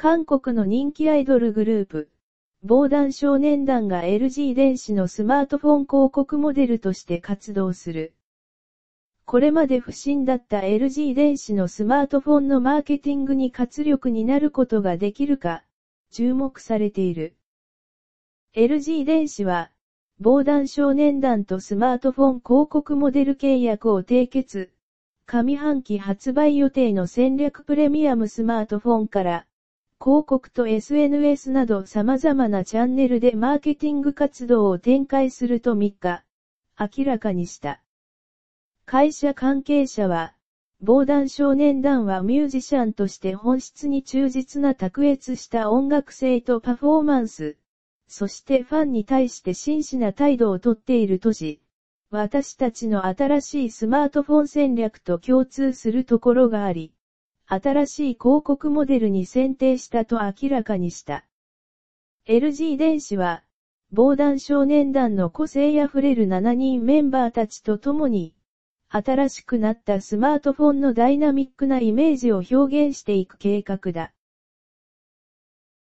韓国の人気アイドルグループ、防弾少年団が LG 電子のスマートフォン広告モデルとして活動する。これまで不審だった LG 電子のスマートフォンのマーケティングに活力になることができるか、注目されている。LG 電子は、防弾少年団とスマートフォン広告モデル契約を締結、上半期発売予定の戦略プレミアムスマートフォンから、広告と SNS など様々なチャンネルでマーケティング活動を展開すると3日、明らかにした。会社関係者は、防弾少年団はミュージシャンとして本質に忠実な卓越した音楽性とパフォーマンス、そしてファンに対して真摯な態度をとっているとし、私たちの新しいスマートフォン戦略と共通するところがあり、新しい広告モデルに選定したと明らかにした。LG 電子は、防弾少年団の個性あふれる7人メンバーたちと共に、新しくなったスマートフォンのダイナミックなイメージを表現していく計画だ。